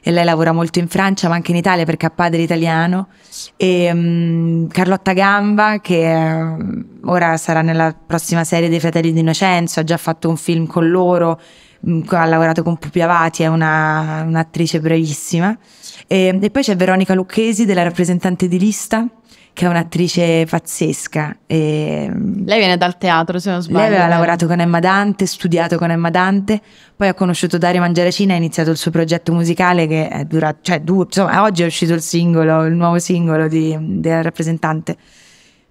e lei lavora molto in Francia ma anche in Italia perché ha padre italiano e um, Carlotta Gamba che uh, ora sarà nella prossima serie dei Fratelli di Innocenzo ha già fatto un film con loro mm, ha lavorato con Pupi Avati è una, un'attrice bravissima e, e poi c'è Veronica Lucchesi della rappresentante di lista che è un'attrice pazzesca. E... Ehm, lei viene dal teatro, se non sbaglio. Lei aveva eh. lavorato con Emma Dante, studiato con Emma Dante, poi ha conosciuto Dario Mangiaracina, ha iniziato il suo progetto musicale che è durato, cioè due, insomma, oggi è uscito il singolo, il nuovo singolo di, della rappresentante.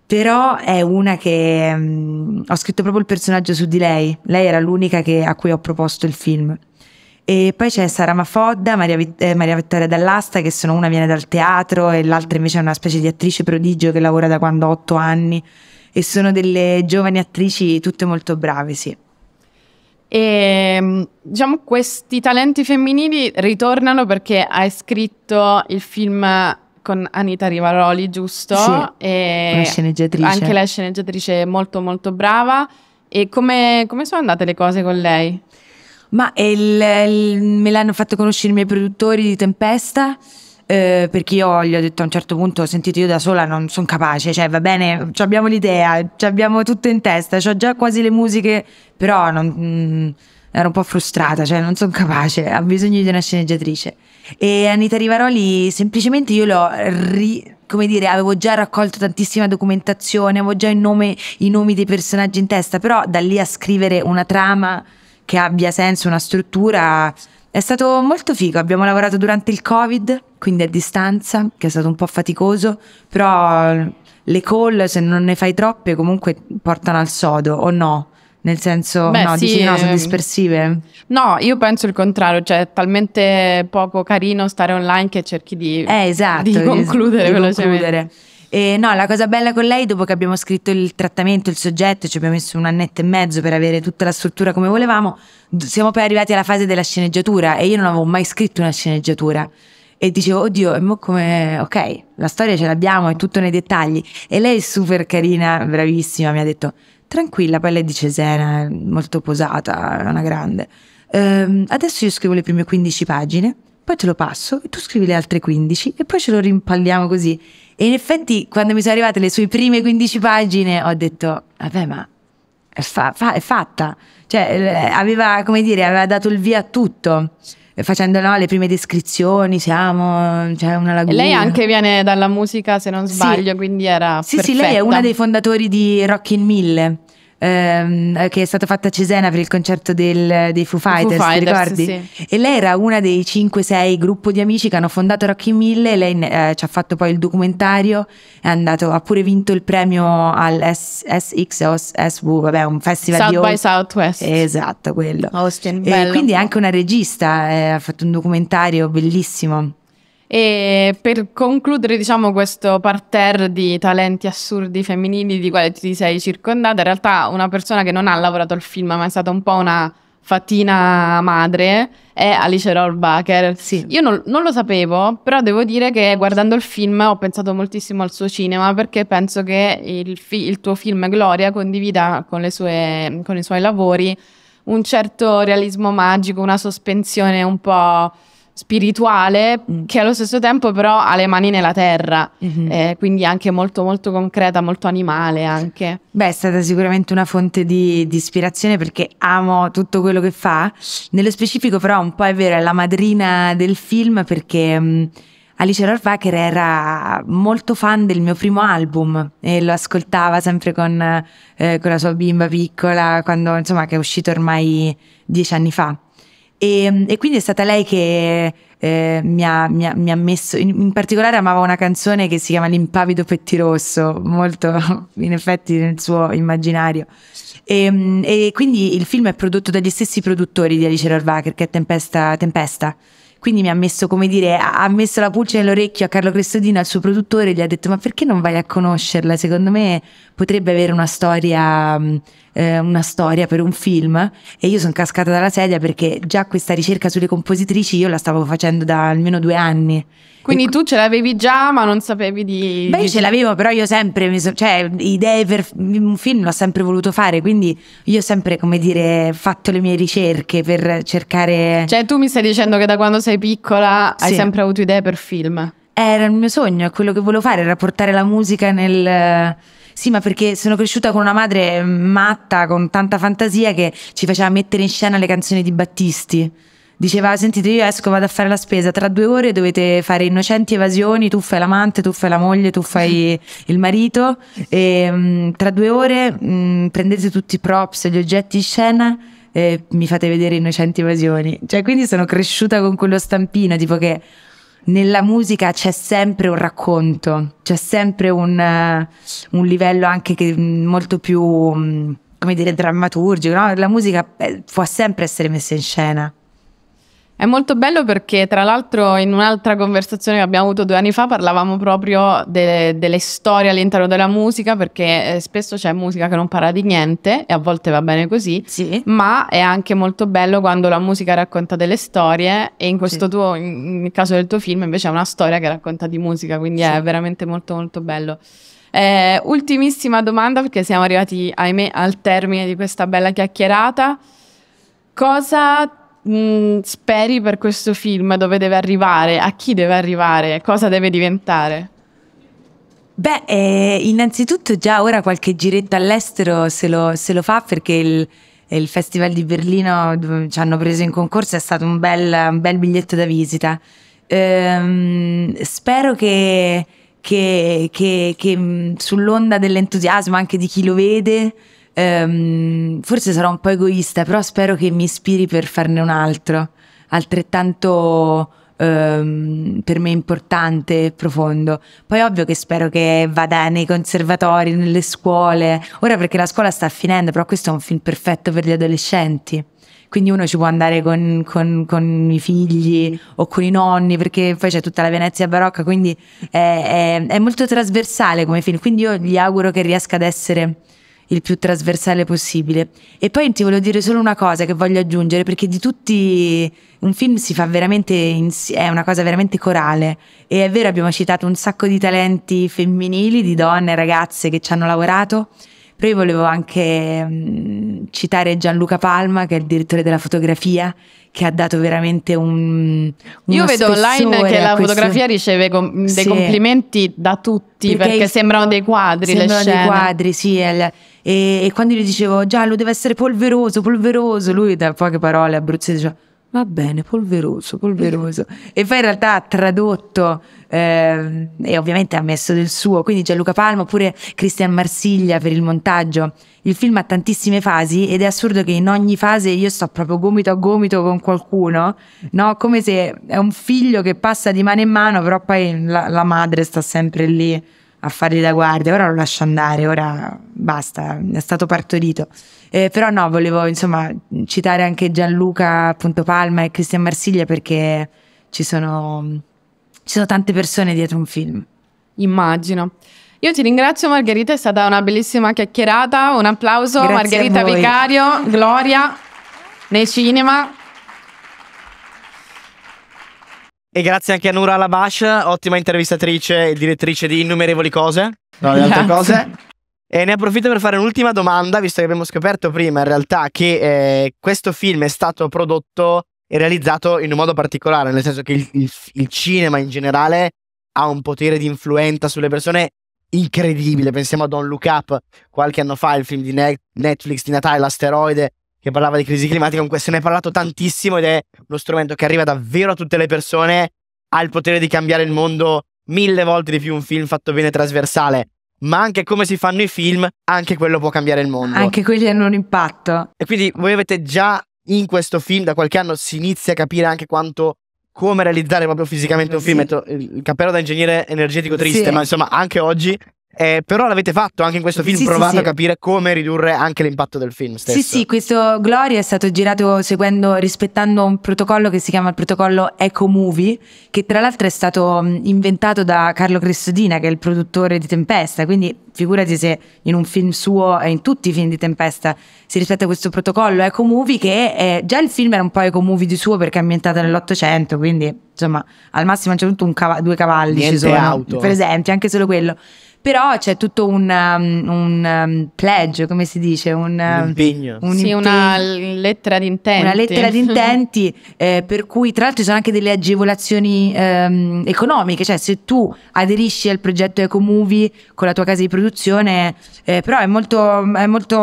Però è una che mh, mm, ho scritto proprio il personaggio su di lei. Lei era l'unica che, a cui ho proposto il film. E poi c'è Sara Mafodda, Maria, eh, Maria Vittoria Dall'Asta, che sono una viene dal teatro e l'altra invece è una specie di attrice prodigio che lavora da quando ha otto anni. E sono delle giovani attrici tutte molto brave, sì. E ehm, diciamo questi talenti femminili ritornano perché hai scritto il film con Anita Rivaroli, giusto? Sì, e sceneggiatrice. Anche lei è sceneggiatrice molto molto brava. E come, come sono andate le cose con lei? Ma il, il, me l'hanno fatto conoscere i miei produttori di Tempesta. Eh, perché io gli ho detto a un certo punto: Sentite, io da sola non sono capace, cioè va bene, abbiamo l'idea, abbiamo tutto in testa, ho già quasi le musiche, però non, mh, mm, ero un po' frustrata, cioè non sono capace, ha bisogno di una sceneggiatrice. E Anita Rivaroli, semplicemente io l'ho ri, come dire, avevo già raccolto tantissima documentazione, avevo già nome, i nomi dei personaggi in testa, però da lì a scrivere una trama che abbia senso una struttura. È stato molto figo, abbiamo lavorato durante il Covid, quindi a distanza, che è stato un po' faticoso, però le call, se non ne fai troppe, comunque portano al sodo, o no? Nel senso, Beh, no, sì, dici no, sono ehm, dispersive? No, io penso il contrario, cioè è talmente poco carino stare online che cerchi di, eh, esatto, di concludere di, di velocemente. Concludere. E no, la cosa bella con lei, dopo che abbiamo scritto il trattamento, il soggetto, ci abbiamo messo un annetto e mezzo per avere tutta la struttura come volevamo, siamo poi arrivati alla fase della sceneggiatura e io non avevo mai scritto una sceneggiatura. E dicevo, oddio, e mo come, ok, la storia ce l'abbiamo, è tutto nei dettagli. E lei è super carina, bravissima, mi ha detto, tranquilla, poi lei di Cesena, molto posata, è una grande. Ehm, adesso io scrivo le prime 15 pagine, poi te lo passo, e tu scrivi le altre 15 e poi ce lo rimpalliamo così. E in effetti, quando mi sono arrivate le sue prime 15 pagine, ho detto, vabbè, ma è, fa- fa- è fatta. Cioè, aveva, come dire, aveva dato il via a tutto facendo no, le prime descrizioni, siamo, cioè una laguna. lei anche viene dalla musica, se non sbaglio, sì. quindi era Sì, perfetta. sì, lei è una dei fondatori di Rockin' in Mille ehm, eh, che è stata fatta a Cesena per il concerto del, dei Foo Fighters, Foo Fighters ricordi? Sì. E lei era una dei 5-6 gruppo di amici che hanno fondato Rocky Mille, lei eh, ci ha fatto poi il documentario, andato, ha pure vinto il premio al SXSW, vabbè un festival South di South by Southwest. Esatto, quello. Austin, e bello. quindi è anche una regista, eh, ha fatto un documentario bellissimo. E per concludere, diciamo, questo parterre di talenti assurdi femminili di quale ti sei circondata, in realtà una persona che non ha lavorato al film, ma è stata un po' una fatina madre, è Alice Rohrbacher. Sì. Io non, non, lo sapevo, però devo dire che guardando il film ho pensato moltissimo al suo cinema perché penso che il, fi- il tuo film Gloria condivida con, sue, con i suoi lavori un certo realismo magico, una sospensione un po' spirituale mm. che allo stesso tempo però ha le mani nella terra, mm-hmm. eh, quindi anche molto molto concreta, molto animale anche. Beh, è stata sicuramente una fonte di, di, ispirazione perché amo tutto quello che fa. Nello specifico però un po' è vero, è la madrina del film perché... Mh, mm, Alice Rohrwacker era molto fan del mio primo album e lo ascoltava sempre con, eh, con la sua bimba piccola, quando, insomma, che è uscito ormai dieci anni fa. E, ehm, e quindi è stata lei che eh, mi, ha, mi, ha, mi, ha, messo, in, in, particolare amava una canzone che si chiama L'impavido pettirosso, molto *laughs* in effetti nel suo immaginario. E, ehm, e, quindi il film è prodotto dagli stessi produttori di Alice Rohrwacher, che è Tempesta, Tempesta. Quindi mi ha messo, come dire, ha messo la pulce nell'orecchio a Carlo Crestodino, al suo produttore, e gli ha detto: Ma perché non vai a conoscerla? Secondo me potrebbe avere una storia eh, una storia per un film e io sono cascata dalla sedia perché già questa ricerca sulle compositrici io la stavo facendo da almeno due anni. Quindi tu ce l'avevi già ma non sapevi di... Beh, io ce l'avevo però io sempre, so... cioè idee per un film l'ho sempre voluto fare, quindi io ho sempre, come dire, fatto le mie ricerche per cercare... Cioè tu mi stai dicendo che da quando sei piccola sì. hai sempre avuto idee per film? Era il mio sogno, quello che volevo fare era portare la musica nel sì, ma perché sono cresciuta con una madre matta, con tanta fantasia, che ci faceva mettere in scena le canzoni di Battisti. Diceva, sentite, io esco, vado a fare la spesa, tra due ore dovete fare innocenti evasioni, tu fai l'amante, tu fai la moglie, tu fai *laughs* il marito, e, ehm, mh, tra due ore mh, prendete tutti i props e gli oggetti in scena e mi fate vedere innocenti evasioni. Cioè, quindi sono cresciuta con quello stampino, tipo che nella musica c'è sempre un racconto, c'è sempre un, eh, un livello anche mm, molto più, mm, come dire, drammaturgico, no? La musica eh, può sempre essere messa in scena. È molto bello perché, tra l'altro, in un'altra conversazione che abbiamo avuto due anni fa parlavamo proprio de- delle storie all'interno della musica, perché eh, spesso c'è musica che non parla di niente e a volte va bene così, sì. ma è anche molto bello quando la musica racconta delle storie e in questo sì. tuo, in, in caso del tuo film invece è una storia che racconta di musica, quindi sì. è veramente molto molto bello. Eh, ultimissima domanda perché siamo arrivati, ahimè, al termine di questa bella chiacchierata. Cosa ti mh, mm, speri per questo film? Dove deve arrivare? A chi deve arrivare? Cosa deve diventare? Beh, eh, innanzitutto già ora qualche giretto all'estero se lo, se lo fa perché il, il, Festival di Berlino dove ci hanno preso in concorso è stato un bel, un bel biglietto da visita. Ehm, spero che, che, che, che mm, sull'onda dell'entusiasmo anche di chi lo vede ehm, forse sarò un po' egoista, però spero che mi ispiri per farne un altro, altrettanto ehm, per me importante e profondo. Poi ovvio che spero che vada nei conservatori, nelle scuole, ora perché la scuola sta finendo, però questo è un film perfetto per gli adolescenti quindi uno ci può andare con, con, con, i figli mm. o con i nonni perché poi c'è tutta la Venezia barocca quindi è, è, è molto trasversale come film quindi io gli auguro che riesca ad essere il più trasversale possibile. E poi ti voglio dire solo una cosa che voglio aggiungere, perché di tutti un film si fa veramente, insi- è una cosa veramente corale. E è vero, abbiamo citato un sacco di talenti femminili, di donne, ragazze che ci hanno lavorato. Però io volevo anche mh, citare Gianluca Palma, che è il direttore della fotografia, che ha dato veramente un... Io vedo online che la fotografia riceve com- dei sì. complimenti da tutti, perché, perché sembrano dei quadri. Sembrano dei quadri, sì. È il, e, e, quando gli dicevo giallo deve essere polveroso, polveroso, lui da poche parole abruzzese diceva va bene, polveroso, polveroso. E poi in realtà ha tradotto eh, e ovviamente ha messo del suo, quindi Gianluca Palma oppure Christian Marsiglia per il montaggio. Il film ha tantissime fasi ed è assurdo che in ogni fase io sto proprio gomito a gomito con qualcuno, no? come se è un figlio che passa di mano in mano, però poi la, la madre sta sempre lì a fare da guardia, ora lo lascio andare, ora basta, è stato partorito. Eh, però no, volevo insomma citare anche Gianluca appunto, Palma e Cristian Marsiglia perché ci sono, ci sono tante persone dietro un film. Immagino. Io ti ringrazio Margherita, è stata una bellissima chiacchierata, un applauso Grazie Margherita Vicario, Gloria nei cinema. E grazie anche a Nura Alabash, ottima intervistatrice e direttrice di innumerevoli cose. No, le altre cose. E ne approfitto per fare un'ultima domanda, visto che abbiamo scoperto prima in realtà che eh, questo film è stato prodotto e realizzato in un modo particolare, nel senso che il, il, il cinema in generale ha un potere di influenza sulle persone incredibile. Pensiamo a Don Look Up qualche anno fa, il film di Netflix di Natale, L'asteroide, che parlava di crisi climatica, comunque se ne è parlato tantissimo ed è uno strumento che arriva davvero a tutte le persone, ha il potere di cambiare il mondo mille volte di più un film fatto bene trasversale, ma anche come si fanno i film, anche quello può cambiare il mondo. Anche quelli hanno un impatto. E quindi voi avete già in questo film, da qualche anno si inizia a capire anche quanto come realizzare proprio fisicamente un film. Sì. Il cappello da ingegnere energetico triste, sì. ma insomma anche oggi eh, però l'avete fatto anche in questo film, sì, provato sì, a capire come ridurre anche l'impatto del film stesso. Sì, sì, questo Glory è stato girato seguendo, rispettando un protocollo che si chiama il protocollo Eco Movie, che tra l'altro è stato inventato da Carlo Crestodina, che è il produttore di Tempesta, quindi figurati se in un film suo e in tutti i film di Tempesta si rispetta questo protocollo Eco Movie, che è, già il film era un po' Eco Movie di suo perché è ambientato nell'Ottocento, quindi insomma al massimo c'è tutto un certo punto due cavalli ci sono, auto. per esempio, anche solo quello. Però c'è tutto un, um, un um, pledge, come si dice? Un, un um, impegno. Un sì, impegno. una lettera di intenti. Una lettera *laughs* di intenti, eh, per cui tra l'altro ci sono anche delle agevolazioni ehm, economiche, cioè se tu aderisci al progetto Ecomovie con la tua casa di produzione, eh, però è molto, è molto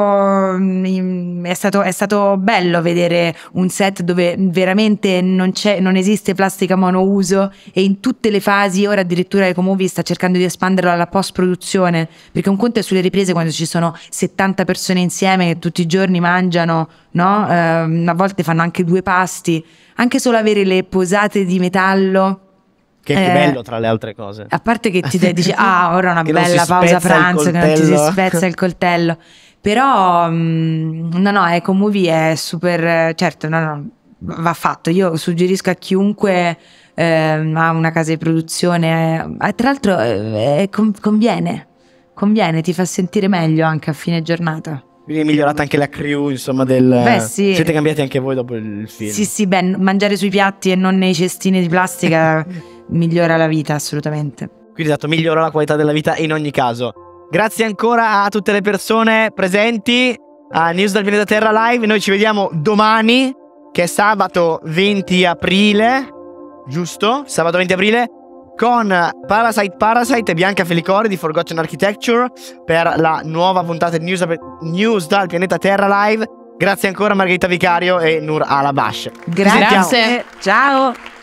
mm, è stato, è stato bello vedere un set dove veramente non, non esiste plastica monouso e in tutte le fasi, ora addirittura Ecomovie sta cercando di espanderlo alla post produzione produzione, perché un conto è sulle riprese quando ci sono 70 persone insieme che tutti i giorni mangiano, no? Eh, a volte fanno anche due pasti, anche solo avere le posate di metallo. Che è eh, bello tra le altre cose. A parte che ti dici, *laughs* ah, ora una bella pausa pranzo, che non ti si spezza il coltello. Però, mh, mm, no, no, Eco Movie è super, certo, no, no, va fatto. Io suggerisco a chiunque eh, ha una casa di produzione, eh, eh tra l'altro eh, eh conviene, conviene, ti fa sentire meglio anche a fine giornata. Quindi è migliorata anche la crew, insomma, del... Beh, sì. Siete cambiati anche voi dopo il film. Sì, sì, beh, mangiare sui piatti e non nei cestini di plastica *laughs* migliora la vita, assolutamente. Quindi esatto, migliora la qualità della vita in ogni caso. Grazie ancora a tutte le persone presenti a News dal Pianeta Terra Live. Noi ci vediamo domani, che è sabato 20 aprile giusto? Sabato 20 aprile con Parasite Parasite e Bianca Felicori di Forgotten Architecture per la nuova puntata di news, news dal pianeta Terra Live. Grazie ancora Margherita Vicario e Nur Alabash. Grazie. Ciao.